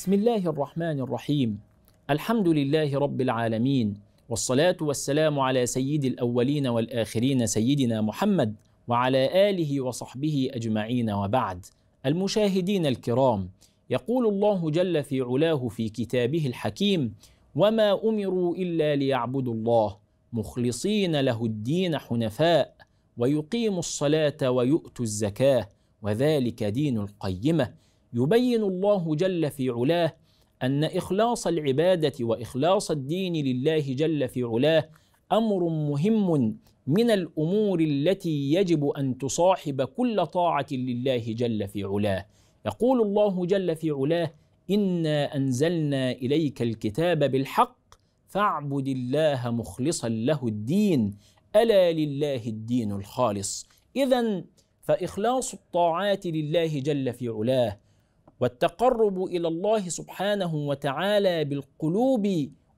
بسم الله الرحمن الرحيم الحمد لله رب العالمين والصلاة والسلام على سيد الأولين والآخرين سيدنا محمد وعلى آله وصحبه أجمعين وبعد المشاهدين الكرام يقول الله جل في علاه في كتابه الحكيم وما أمروا إلا ليعبدوا الله مخلصين له الدين حنفاء ويقيموا الصلاة ويؤتوا الزكاة وذلك دين القيمة يبين الله جل في علاه ان اخلاص العباده واخلاص الدين لله جل في علاه امر مهم من الامور التي يجب ان تصاحب كل طاعه لله جل في علاه يقول الله جل في علاه انا انزلنا اليك الكتاب بالحق فاعبد الله مخلصا له الدين الا لله الدين الخالص اذا فاخلاص الطاعات لله جل في علاه والتقرب الى الله سبحانه وتعالى بالقلوب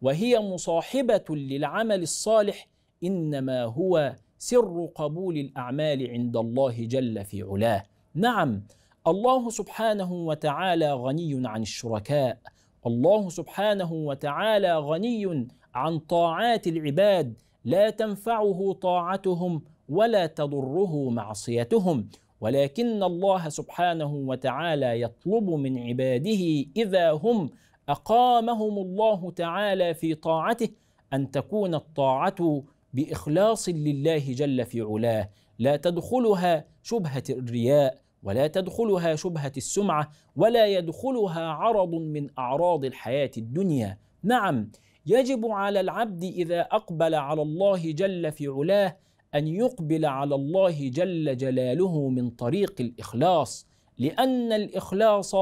وهي مصاحبه للعمل الصالح انما هو سر قبول الاعمال عند الله جل في علاه نعم الله سبحانه وتعالى غني عن الشركاء الله سبحانه وتعالى غني عن طاعات العباد لا تنفعه طاعتهم ولا تضره معصيتهم ولكن الله سبحانه وتعالى يطلب من عباده اذا هم اقامهم الله تعالى في طاعته ان تكون الطاعه باخلاص لله جل في علاه لا تدخلها شبهه الرياء ولا تدخلها شبهه السمعه ولا يدخلها عرض من اعراض الحياه الدنيا نعم يجب على العبد اذا اقبل على الله جل في علاه ان يقبل على الله جل جلاله من طريق الاخلاص لان الاخلاص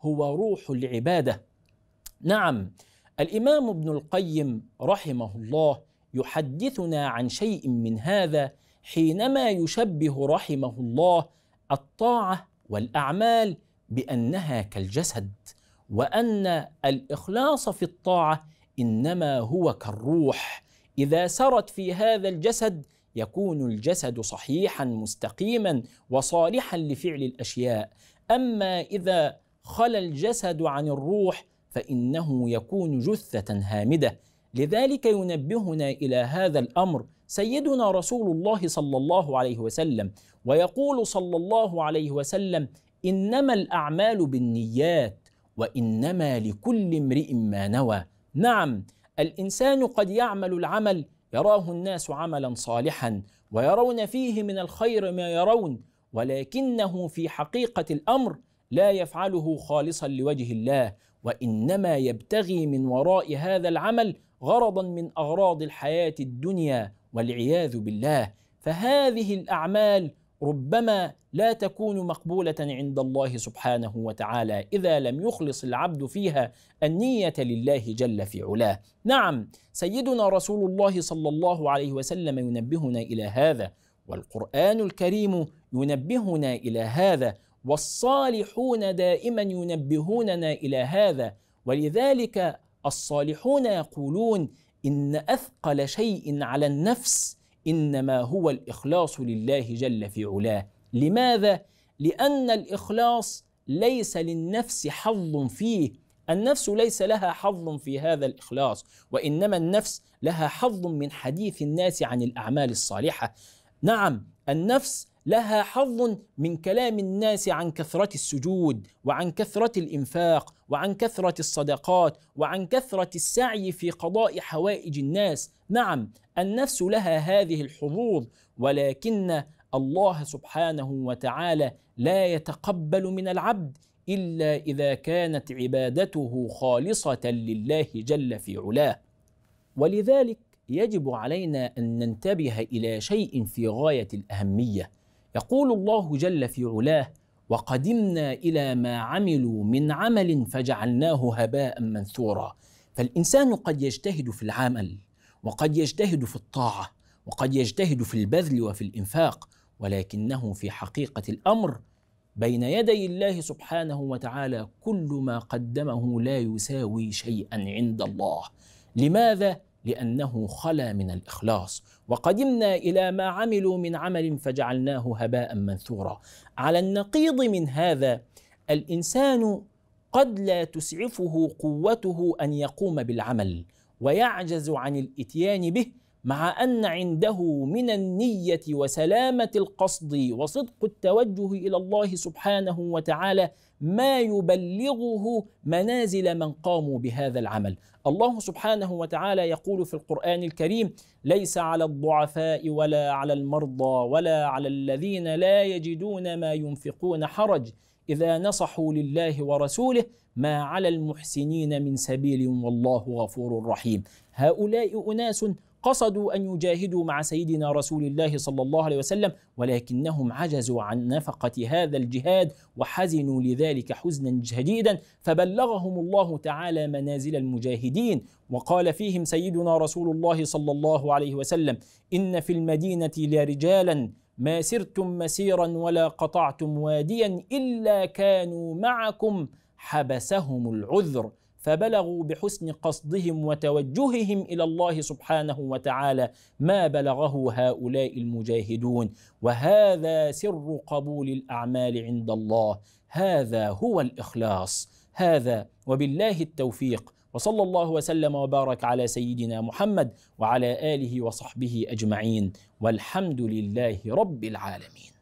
هو روح العباده نعم الامام ابن القيم رحمه الله يحدثنا عن شيء من هذا حينما يشبه رحمه الله الطاعه والاعمال بانها كالجسد وان الاخلاص في الطاعه انما هو كالروح اذا سرت في هذا الجسد يكون الجسد صحيحا مستقيما وصالحا لفعل الاشياء اما اذا خلا الجسد عن الروح فانه يكون جثه هامده لذلك ينبهنا الى هذا الامر سيدنا رسول الله صلى الله عليه وسلم ويقول صلى الله عليه وسلم انما الاعمال بالنيات وانما لكل امرئ ما نوى نعم الانسان قد يعمل العمل يراه الناس عملا صالحا ويرون فيه من الخير ما يرون ولكنه في حقيقه الامر لا يفعله خالصا لوجه الله وانما يبتغي من وراء هذا العمل غرضا من اغراض الحياه الدنيا والعياذ بالله فهذه الاعمال ربما لا تكون مقبوله عند الله سبحانه وتعالى اذا لم يخلص العبد فيها النيه لله جل في علاه نعم سيدنا رسول الله صلى الله عليه وسلم ينبهنا الى هذا والقران الكريم ينبهنا الى هذا والصالحون دائما ينبهوننا الى هذا ولذلك الصالحون يقولون ان اثقل شيء على النفس انما هو الاخلاص لله جل في علاه لماذا لان الاخلاص ليس للنفس حظ فيه النفس ليس لها حظ في هذا الاخلاص وانما النفس لها حظ من حديث الناس عن الاعمال الصالحه نعم النفس لها حظ من كلام الناس عن كثرة السجود وعن كثرة الإنفاق وعن كثرة الصدقات وعن كثرة السعي في قضاء حوائج الناس نعم النفس لها هذه الحظوظ ولكن الله سبحانه وتعالى لا يتقبل من العبد الا اذا كانت عبادته خالصه لله جل في علاه ولذلك يجب علينا ان ننتبه الى شيء في غايه الاهميه يقول الله جل في علاه وقدمنا الى ما عملوا من عمل فجعلناه هباء منثورا فالانسان قد يجتهد في العمل وقد يجتهد في الطاعه وقد يجتهد في البذل وفي الانفاق ولكنه في حقيقه الامر بين يدي الله سبحانه وتعالى كل ما قدمه لا يساوي شيئا عند الله لماذا لانه خلا من الاخلاص وقدمنا الى ما عملوا من عمل فجعلناه هباء منثورا على النقيض من هذا الانسان قد لا تسعفه قوته ان يقوم بالعمل ويعجز عن الاتيان به مع أن عنده من النية وسلامة القصد وصدق التوجه إلى الله سبحانه وتعالى ما يبلغه منازل من قاموا بهذا العمل. الله سبحانه وتعالى يقول في القرآن الكريم: ليس على الضعفاء ولا على المرضى ولا على الذين لا يجدون ما ينفقون حرج إذا نصحوا لله ورسوله ما على المحسنين من سبيل والله غفور رحيم. هؤلاء أناس قصدوا أن يجاهدوا مع سيدنا رسول الله صلى الله عليه وسلم ولكنهم عجزوا عن نفقة هذا الجهاد وحزنوا لذلك حزنا شديدا فبلغهم الله تعالى منازل المجاهدين وقال فيهم سيدنا رسول الله صلى الله عليه وسلم إن في المدينة لرجالا ما سرتم مسيرا ولا قطعتم واديا إلا كانوا معكم حبسهم العذر فبلغوا بحسن قصدهم وتوجههم الى الله سبحانه وتعالى ما بلغه هؤلاء المجاهدون وهذا سر قبول الاعمال عند الله هذا هو الاخلاص هذا وبالله التوفيق وصلى الله وسلم وبارك على سيدنا محمد وعلى اله وصحبه اجمعين والحمد لله رب العالمين